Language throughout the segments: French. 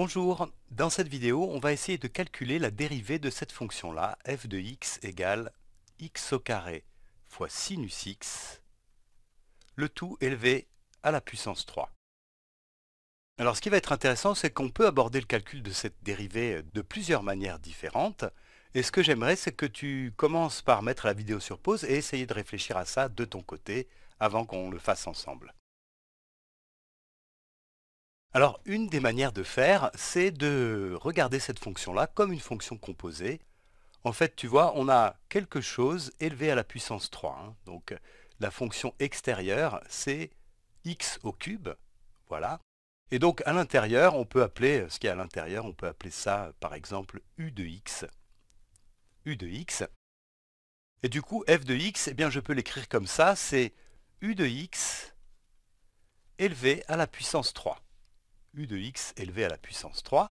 Bonjour, dans cette vidéo on va essayer de calculer la dérivée de cette fonction là, f de x égale x au carré fois sinus x, le tout élevé à la puissance 3. Alors ce qui va être intéressant c'est qu'on peut aborder le calcul de cette dérivée de plusieurs manières différentes et ce que j'aimerais c'est que tu commences par mettre la vidéo sur pause et essayer de réfléchir à ça de ton côté avant qu'on le fasse ensemble. Alors une des manières de faire, c'est de regarder cette fonction-là comme une fonction composée. En fait, tu vois, on a quelque chose élevé à la puissance 3. Hein. Donc la fonction extérieure, c'est x au cube. Voilà. Et donc à l'intérieur, on peut appeler, ce qui est à l'intérieur, on peut appeler ça par exemple u de x. u de x. Et du coup, f de x, eh bien, je peux l'écrire comme ça, c'est u de x élevé à la puissance 3 u de x élevé à la puissance 3.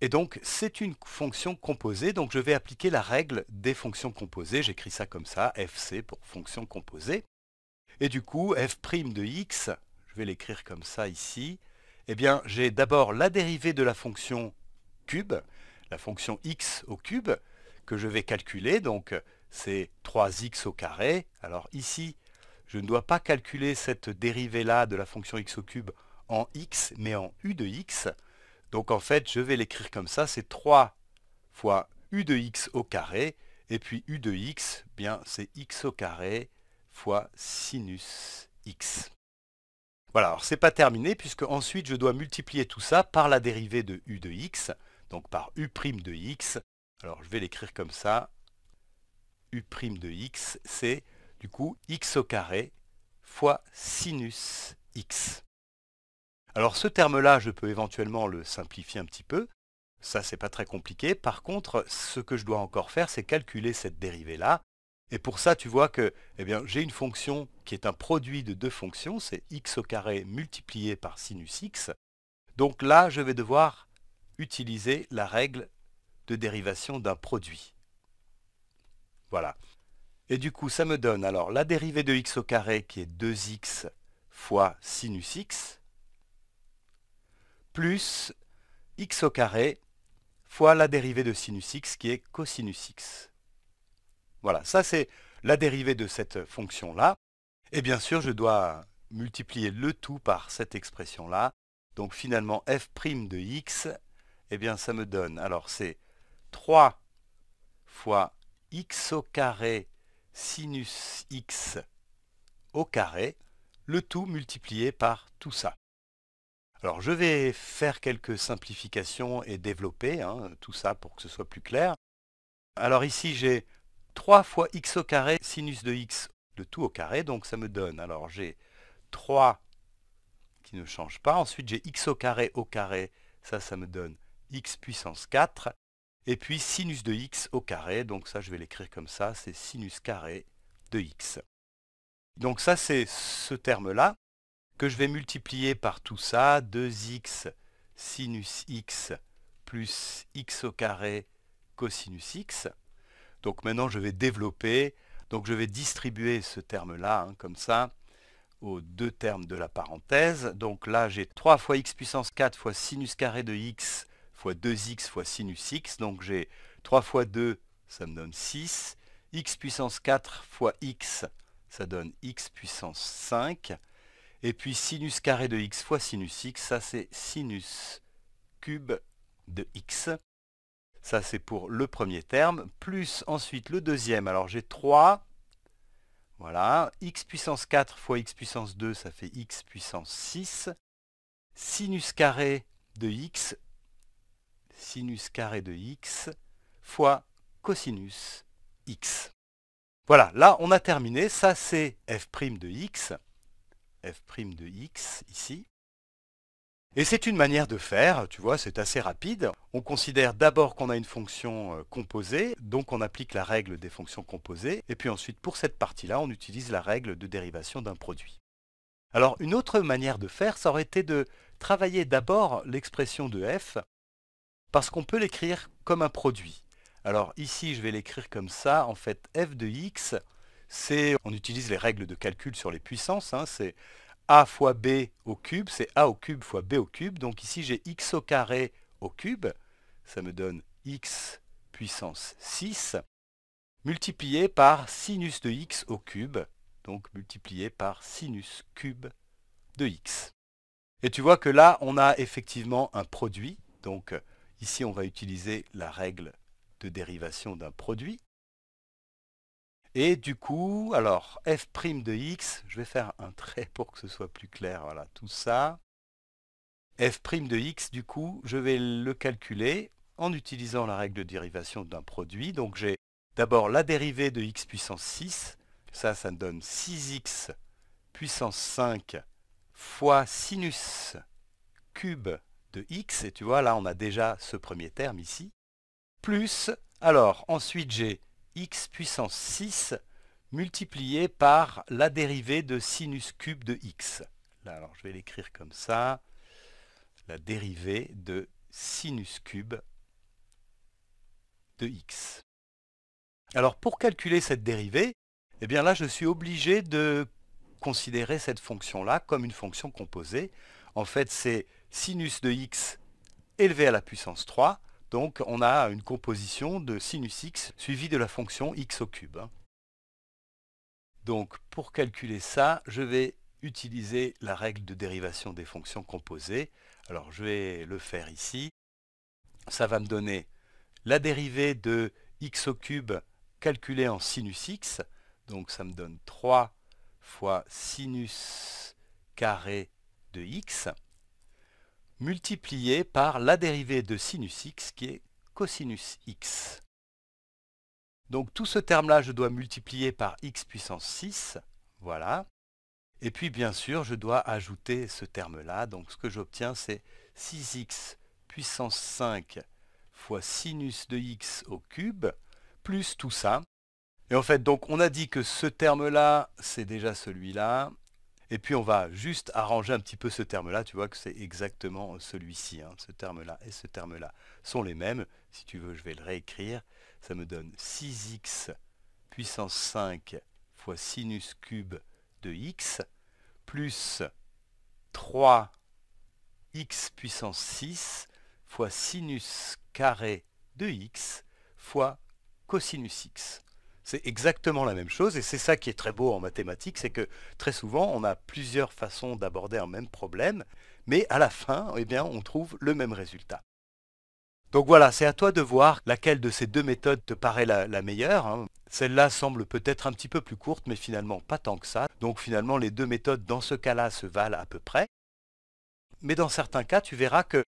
Et donc, c'est une fonction composée, donc je vais appliquer la règle des fonctions composées. J'écris ça comme ça, fc pour fonction composée. Et du coup, f' de x, je vais l'écrire comme ça ici, eh bien, j'ai d'abord la dérivée de la fonction cube, la fonction x au cube, que je vais calculer, donc c'est 3x au carré. Alors ici, je ne dois pas calculer cette dérivée-là de la fonction x au cube en x, mais en u de x. Donc en fait, je vais l'écrire comme ça, c'est 3 fois u de x au carré, et puis u de x, bien c'est x au carré fois sinus x. Voilà, alors c'est pas terminé, puisque ensuite je dois multiplier tout ça par la dérivée de u de x, donc par u' prime de x. Alors je vais l'écrire comme ça, u' prime de x, c'est du coup x au carré fois sinus x. Alors ce terme-là, je peux éventuellement le simplifier un petit peu. Ça, c'est pas très compliqué. Par contre, ce que je dois encore faire, c'est calculer cette dérivée-là. Et pour ça, tu vois que eh j'ai une fonction qui est un produit de deux fonctions, c'est x au carré multiplié par sinus x. Donc là, je vais devoir utiliser la règle de dérivation d'un produit. Voilà. Et du coup, ça me donne alors la dérivée de x au carré qui est 2x fois sinus x plus x au carré fois la dérivée de sinus x qui est cosinus x. Voilà, ça c'est la dérivée de cette fonction-là. Et bien sûr, je dois multiplier le tout par cette expression-là. Donc finalement, f' de x, eh bien ça me donne, alors c'est 3 fois x au carré sinus x au carré, le tout multiplié par tout ça. Alors je vais faire quelques simplifications et développer hein, tout ça pour que ce soit plus clair. Alors ici j'ai 3 fois x au carré sinus de x de tout au carré, donc ça me donne, alors j'ai 3 qui ne change pas, ensuite j'ai x au carré au carré, ça ça me donne x puissance 4, et puis sinus de x au carré, donc ça je vais l'écrire comme ça, c'est sinus carré de x. Donc ça c'est ce terme-là, que je vais multiplier par tout ça, 2x sinus x plus x au carré cosinus x. Donc maintenant je vais développer, donc je vais distribuer ce terme-là, hein, comme ça, aux deux termes de la parenthèse. Donc là j'ai 3 fois x puissance 4 fois sinus carré de x fois 2x fois sinus x. Donc j'ai 3 fois 2, ça me donne 6. x puissance 4 fois x, ça donne x puissance 5. Et puis sinus carré de x fois sinus x, ça c'est sinus cube de x. Ça c'est pour le premier terme, plus ensuite le deuxième. Alors j'ai 3, voilà, x puissance 4 fois x puissance 2, ça fait x puissance 6. Sinus carré de x, sinus carré de x, fois cosinus x. Voilà, là on a terminé, ça c'est f' de x f' de x ici. Et c'est une manière de faire, tu vois, c'est assez rapide. On considère d'abord qu'on a une fonction euh, composée, donc on applique la règle des fonctions composées, et puis ensuite pour cette partie-là, on utilise la règle de dérivation d'un produit. Alors une autre manière de faire, ça aurait été de travailler d'abord l'expression de f, parce qu'on peut l'écrire comme un produit. Alors ici, je vais l'écrire comme ça, en fait f de x, on utilise les règles de calcul sur les puissances, hein, c'est a fois b au cube, c'est a au cube fois b au cube, donc ici j'ai x au carré au cube, ça me donne x puissance 6, multiplié par sinus de x au cube, donc multiplié par sinus cube de x. Et tu vois que là, on a effectivement un produit, donc ici on va utiliser la règle de dérivation d'un produit, et du coup, alors, f' de x, je vais faire un trait pour que ce soit plus clair, voilà, tout ça. f' de x, du coup, je vais le calculer en utilisant la règle de dérivation d'un produit. Donc j'ai d'abord la dérivée de x puissance 6, ça, ça me donne 6x puissance 5 fois sinus cube de x, et tu vois, là, on a déjà ce premier terme ici, plus, alors, ensuite j'ai x puissance 6 multiplié par la dérivée de sinus cube de x. Là, alors je vais l'écrire comme ça. La dérivée de sinus cube de x. Alors pour calculer cette dérivée, eh bien là je suis obligé de considérer cette fonction-là comme une fonction composée. En fait, c'est sinus de x élevé à la puissance 3 donc on a une composition de sinus x suivie de la fonction x au cube. Hein. Donc pour calculer ça, je vais utiliser la règle de dérivation des fonctions composées. Alors je vais le faire ici. Ça va me donner la dérivée de x au cube calculée en sinus x. Donc ça me donne 3 fois sinus carré de x multiplié par la dérivée de sinus x qui est cosinus x. Donc tout ce terme-là, je dois multiplier par x puissance 6, voilà. Et puis bien sûr, je dois ajouter ce terme-là, donc ce que j'obtiens c'est 6x puissance 5 fois sinus de x au cube, plus tout ça. Et en fait, donc on a dit que ce terme-là, c'est déjà celui-là, et puis on va juste arranger un petit peu ce terme-là. Tu vois que c'est exactement euh, celui-ci. Hein. Ce terme-là et ce terme-là sont les mêmes. Si tu veux, je vais le réécrire. Ça me donne 6x puissance 5 fois sinus cube de x plus 3x puissance 6 fois sinus carré de x fois cosinus x. C'est exactement la même chose et c'est ça qui est très beau en mathématiques, c'est que très souvent on a plusieurs façons d'aborder un même problème, mais à la fin, eh bien, on trouve le même résultat. Donc voilà, c'est à toi de voir laquelle de ces deux méthodes te paraît la, meilleure. Hein. Celle-là semble peut-être un petit peu plus courte, mais finalement pas tant que ça. Donc finalement, les deux méthodes dans ce cas-là se valent à peu près. Mais dans certains cas, tu verras que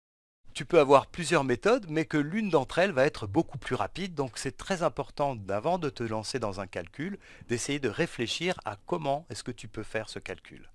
tu peux avoir plusieurs méthodes, mais que l'une d'entre elles va être beaucoup plus rapide. Donc c'est très important d'avant de te lancer dans un calcul, d'essayer de réfléchir à comment est-ce que tu peux faire ce calcul.